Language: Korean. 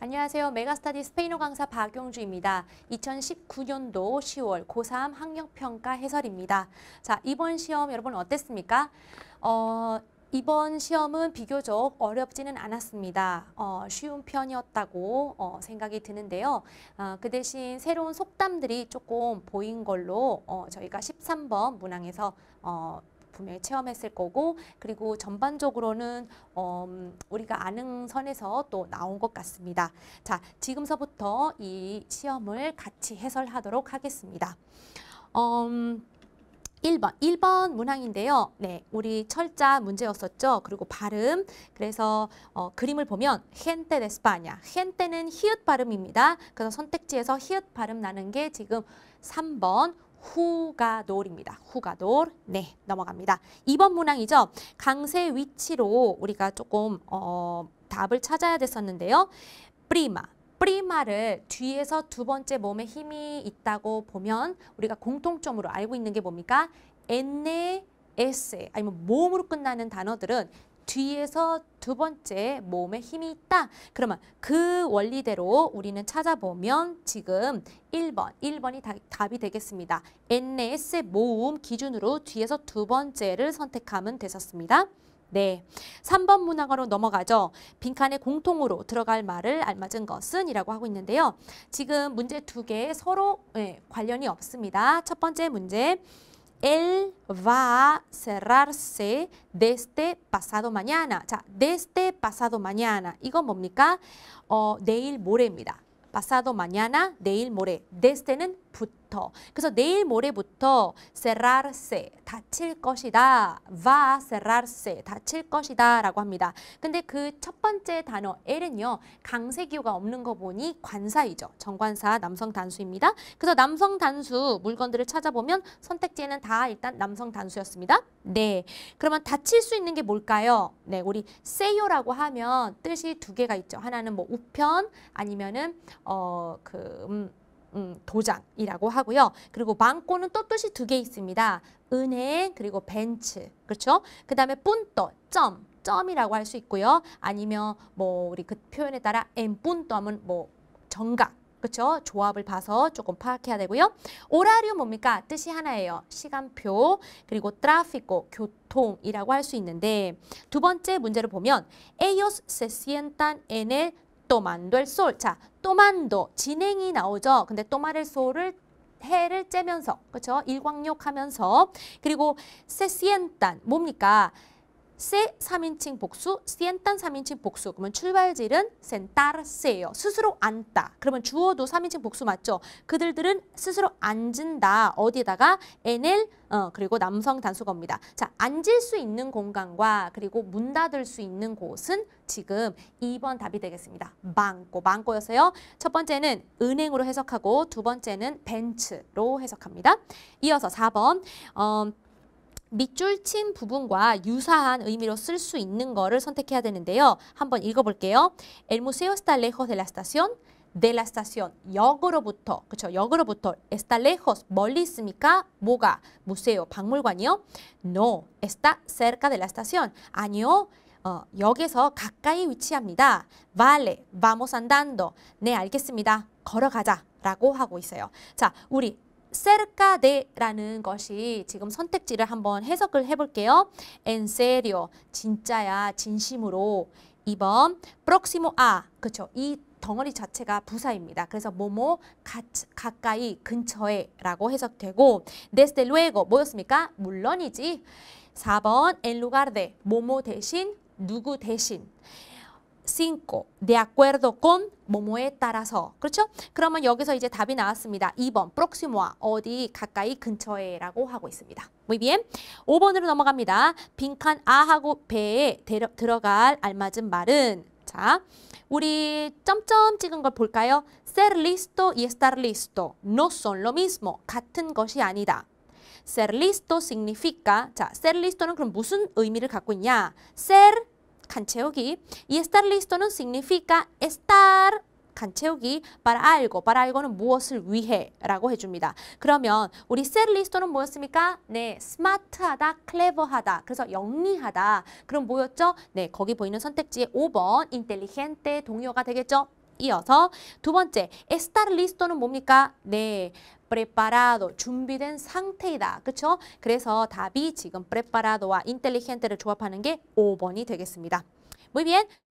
안녕하세요. 메가스타디 스페인어 강사 박용주입니다. 2019년도 10월 고3 학력평가 해설입니다. 자, 이번 시험 여러분 어땠습니까? 어, 이번 시험은 비교적 어렵지는 않았습니다. 어, 쉬운 편이었다고 어, 생각이 드는데요. 어, 그 대신 새로운 속담들이 조금 보인 걸로 어, 저희가 13번 문항에서 어, 분명히 체험했을 거고 그리고 전반적으로는 어, 우리가 아는 선에서 또 나온 것 같습니다. 자, 지금서부터 이 시험을 같이 해설하도록 하겠습니다. 음, 1번, 1번 문항인데요. 네, 우리 철자 문제였었죠. 그리고 발음. 그래서 어, 그림을 보면 gente de e 는 히읗 발음입니다. 그래서 선택지에서 히읗 발음 나는 게 지금 3번 후가놀입니다. 후가놀. 네, 넘어갑니다. 2번 문항이죠. 강세 위치로 우리가 조금 어, 답을 찾아야 됐었는데요. 프리마. 프리마를 뒤에서 두 번째 몸에 힘이 있다고 보면 우리가 공통점으로 알고 있는 게 뭡니까? 엔네 에세 아니면 몸으로 끝나는 단어들은 뒤에서 두 번째 몸에 힘이 있다. 그러면 그 원리대로 우리는 찾아보면 지금 1번, 1번이 다, 답이 되겠습니다. NS의 모음 기준으로 뒤에서 두 번째를 선택하면 되셨습니다. 네. 3번 문항으로 넘어가죠. 빈칸에 공통으로 들어갈 말을 알맞은 것은 이라고 하고 있는데요. 지금 문제 두 개 서로 네, 관련이 없습니다. 첫 번째 문제. él va a cerrarse desde este pasado mañana. sea, desde este pasado mañana. Y 이건 o 어, 내일 mira, pasado mañana, il 모레. desde는 부터 그래서 내일 모레부터 cerrarse 닫힐 것이다 va cerrarse 닫힐 것이다 라고 합니다 근데 그 첫 번째 단어 l은요 강세 기호가 없는 거 보니 관사이죠 정관사 남성 단수입니다 그래서 남성 단수 물건들을 찾아보면 선택지에는 다 일단 남성 단수였습니다 네 그러면 닫힐 수 있는 게 뭘까요 네 우리 세요라고 하면 뜻이 두 개가 있죠 하나는 뭐 우편 아니면은 어그 음, 음, 도장이라고 하고요. 그리고 망고는 또 뜻이 두 개 있습니다. 은행 그리고 벤츠 그렇죠? 그 다음에 뿐떠 점 점이라고 할 수 있고요. 아니면 뭐 우리 그 표현에 따라 엠 뿐떠 하면 뭐 정각 그렇죠? 조합을 봐서 조금 파악해야 되고요. 오라리오 뭡니까? 뜻이 하나예요. 시간표 그리고 트라피코 교통이라고 할 수 있는데 두 번째 문제를 보면 에이오스 세 s 엔탄 엔엘 또만될 솔. 자, 또만도 진행이 나오죠. 근데 또마를 솔을 해를 째면서 그렇죠? 일광욕하면서 그리고 세시엔딴 뭡니까? 세 3인칭 복수, 센 i e 3인칭 복수. 그러면 출발질은 센 e 르 t a 요 스스로 앉다. 그러면 주어도 3인칭 복수 맞죠? 그들들은 스스로 앉은다 어디다가 nl 어, 그리고 남성 단수겁니다. 자, 앉을 수 있는 공간과 그리고 문 닫을 수 있는 곳은 지금 2번 답이 되겠습니다. 망고, 망고였어요. 첫 번째는 은행으로 해석하고 두 번째는 벤츠로 해석합니다. 이어서 4번. 어, 밑줄 친 부분과 유사한 의미로 쓸 수 있는 거를 선택해야 되는데요. 한번 읽어볼게요. El museo está lejos de la estación. de la estación, 역으로부터, 그쵸, 역으로부터, está lejos, 멀리 있습니까? 뭐가? museo, 박물관이요? no, está cerca de la estación, 아니요, 어, 역에서 가까이 위치합니다. vale, vamos andando, 네, 알겠습니다. 걸어가자. 라고 하고 있어요. 자, 우리 셀르카데라는 것이 지금 선택지를 한번 해석을 해볼게요. en serio, 진짜야, 진심으로. 2번 próximo a, 그렇죠. 이 덩어리 자체가 부사입니다. 그래서 뭐뭐 가까이 근처에 라고 해석되고 desde luego 뭐였습니까? 물론이지. 4번 en lugar de, 뭐뭐 대신 누구 대신 5. De acuerdo con 뭐뭐에 따라서. 그렇죠? 그러면 여기서 이제 답이 나왔습니다. 2번. p r ó x i m o 어디 가까이 근처에라고 하고 있습니다. muy bien. 5번으로 넘어갑니다. 빈칸 아하고 배에 데려, 들어갈 알맞은 말은 자, 우리 점점 찍은 걸 볼까요? ser listo y estar listo no son lo mismo. 같은 것이 아니다. ser listo significa 자, ser listo는 그럼 무슨 의미를 갖고 있냐? ser cancheogi. Y estar listo no significa estar 간채우기 para algo, para algo는 무엇을 위해 라고 해줍니다. 그러면 우리 ser listo는 뭐였습니까? 네, 스마트하다, clever하다, 그래서 영리하다. 그럼 뭐였죠? 네, 거기 보이는 선택지의 5번, inteligente 동요가 되겠죠? 이어서 두 번째, estar listo는 뭡니까? 네, preparado, 준비된 상태이다. 그렇죠? 그래서 답이 지금 preparado와 intelligente를 조합하는 게 5번이 되겠습니다. Muy bien.